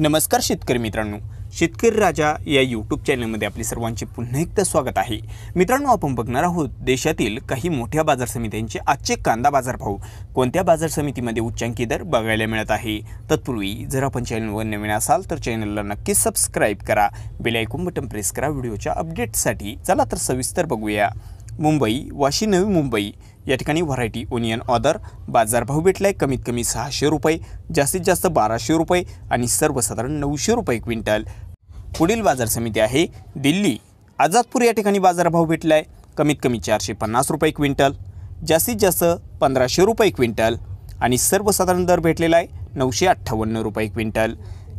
नमस्कार शेतकरी मित्रांनो शेतकरी राजा या यूट्यूब चॅनलमध्ये आपले सर्वांचे पुन्हा एकदा स्वागत आहे मित्रांनो आपण बघणार आहोत देशातील काही मोठ्या बाजार समित्यांचे आजचे कांदा बाजारभाव कोणत्या बाजार समितीमध्ये उच्चांकी दर बघायला मिळत आहे तत्पूर्वी जर आपण चॅनलवर नवीन असाल तर चॅनलला नक्की सबस्क्राईब करा बेलायकून बटन प्रेस करा व्हिडिओच्या अपडेटसाठी चला तर सविस्तर बघूया मुंबई वाशी नवी मुंबई या ठिकाणी व्हरायटी ओनियन ऑदर बाजारभाव भेटला आहे कमीत कमी सहाशे रुपये जास्तीत जास्त बाराशे रुपये आणि सर्वसाधारण नऊशे रुपये क्विंटल पुढील बाजार समिती आहे दिल्ली आझादपूर या ठिकाणी बाजारभाव भेटला आहे कमीत कमी चारशे पन्नास रुपये क्विंटल जास्तीत जास्त पंधराशे रुपये क्विंटल आणि सर्वसाधारण दर भेटलेला आहे नऊशे अठ्ठावन्न रुपये क्विंटल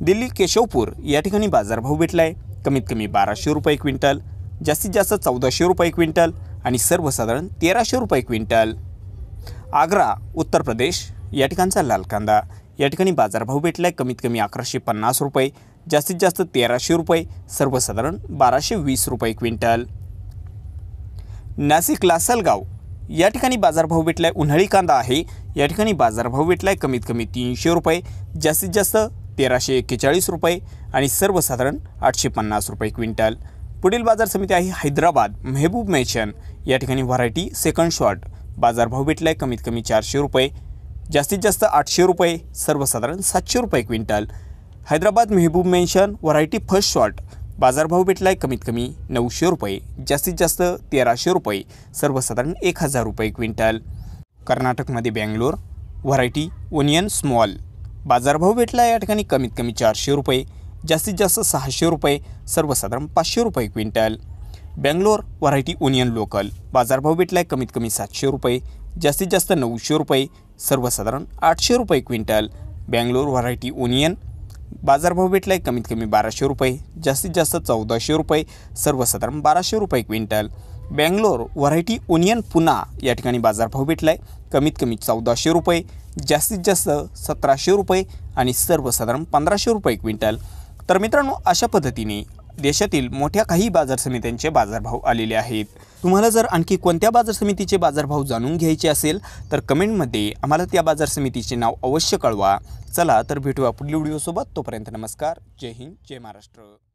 दिल्ली केशवपूर या ठिकाणी बाजारभाव भेटला आहे कमीत कमी बाराशे रुपये क्विंटल जास्तीत जास्त चौदाशे रुपये क्विंटल आणि सर्वसाधारण तेराशे रुपये क्विंटल आग्रा उत्तर प्रदेश या ठिकाणचा लाल कांदा या ठिकाणी बाजारभाव भेटला आहे कमीत कमी अकराशे पन्नास रुपये जास्तीत जास्त तेराशे रुपये सर्वसाधारण बाराशे वीस रुपये क्विंटल नाशिक लासलगाव या ठिकाणी बाजारभाव भेटला आहे उन्हाळी कांदा आहे या ठिकाणी बाजारभाव भेटला आहे कमीत कमी तीनशे रुपये जास्तीत जास्त तेराशे एक्केचाळीस रुपये आणि सर्वसाधारण आठशे पन्नास रुपये क्विंटल पुढील बाजार समिती आहे हैदराबाद मेहबूब मेशन या ठिकाणी व्हरायटी सेकंड शॉर्ट बाजारभाव भेटला आहे कमीत कमी चारशे रुपये जास्तीत जास्त आठशे रुपये सर्वसाधारण सातशे रुपये quintal Hyderabad Mehboob mansion variety first sort बाजारभाव भेटला आहे कमीत कमी नऊशे रुपये जास्तीत जास्त तेराशे रुपये सर्वसाधारण एक हजार रुपये क्विंटल कर्नाटकमध्ये बँगलोर व्हरायटी ओनियन स्मॉल बाजारभाव भेटला या ठिकाणी कमीत कमी चारशे रुपये जास्तीत जास्त सहाशे रुपये सर्वसाधारण पाचशे रुपये quintal Bangalore variety onion local बाजारभाव भेटला आहे कमीत कमी सातशे रुपये जास्तीत जास्त नऊशे रुपये सर्वसाधारण आठशे रुपये क्विंटल बँगलोर व्हरायटी ओनियन बाजारभाव भेटला आहे कमीत कमी बाराशे रुपये जास्तीत जास्त चौदाशे रुपये सर्वसाधारण बाराशे रुपये क्विंटल बँगलोर व्हरायटी ओनियन पुन्हा या ठिकाणी बाजारभाव भेटला आहे कमीत कमी चौदाशे रुपये जास्तीत जास्त सतराशे रुपये आणि सर्वसाधारण पंधराशे रुपये क्विंटल तर मित्रांनो अशा पद्धतीने देशातील मोठ्या काही बाजार समित्यांचे बाजारभाव आलेले आहेत तुम्हाला जर आणखी कोणत्या बाजार समितीचे बाजारभाव जाणून घ्यायचे असेल तर कमेंटमध्ये आम्हाला त्या बाजार समितीचे नाव अवश्य कळवा चला तर भेटूया पुढील व्हिडिओसोबत तोपर्यंत नमस्कार जय हिंद जय महाराष्ट्र